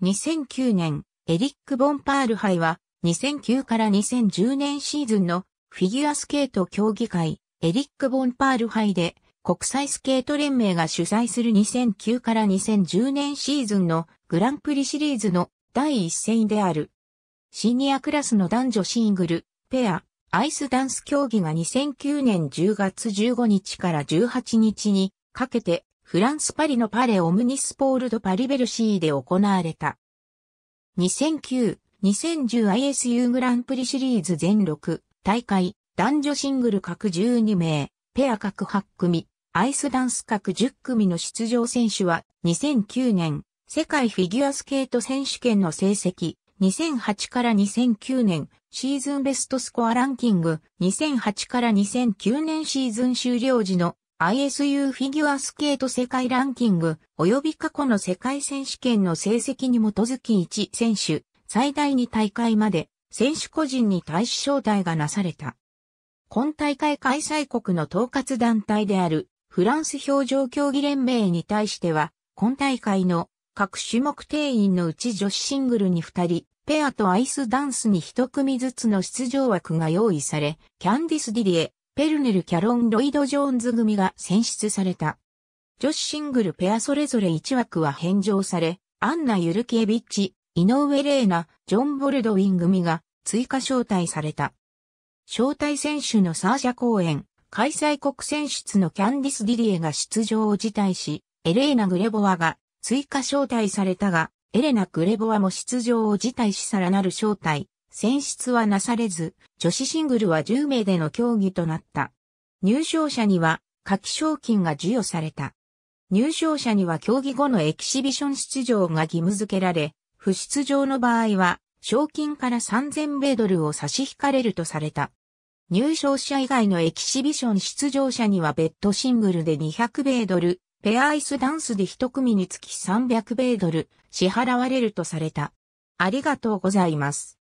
2009年、エリック・ボンパール杯は、2009から2010年シーズンのフィギュアスケート競技会、エリック・ボンパール杯で、国際スケート連盟が主催する2009から2010年シーズンのグランプリシリーズの第一戦である。シニアクラスの男女シングル、ペア、アイスダンス競技が2009年10月15日から18日にかけてフランス・パリのパレ・オムニスポールド・パリ・ベルシーで行われた。2009、2010ISU グランプリシリーズ全6大会、男女シングル各12名、ペア各8組、アイスダンス各10組の出場選手は2009年世界フィギュアスケート選手権の成績2008から2009年シーズンベストスコアランキング2008から2009年シーズン終了時の ISU フィギュアスケート世界ランキング及び過去の世界選手権の成績に基づき1選手最大2大会まで選手個人に対し招待がなされた。今大会開催国の統括団体であるフランス表情競技連盟に対しては今大会の各種目定員のうち女子シングルに2人、ペアとアイスダンスに1組ずつの出場枠が用意され、キャンディス・ディリエ、ペルネル・キャロン・ロイド・ジョーンズ組が選出された。女子シングルペアそれぞれ1枠は返上され、アンナ・ユルキエビッチ、井上玲奈、ジョン・ボルドウィン組が追加招待された。招待選手のサーシャ公演、開催国選出のキャンディス・ディリエが出場を辞退し、エレーナ・グレボワが追加招待されたが、エレナ・グレボワも出場を辞退しさらなる招待、選出はなされず、女子シングルは10名での競技となった。入賞者には、夏季賞金が授与された。入賞者には競技後のエキシビション出場が義務付けられ、不出場の場合は、賞金から3000米ドルを差し引かれるとされた。入賞者以外のエキシビション出場者には別途シングルで200米ドル、ペアアイスダンスで1組につき300米ドル支払われるとされた。ありがとうございます。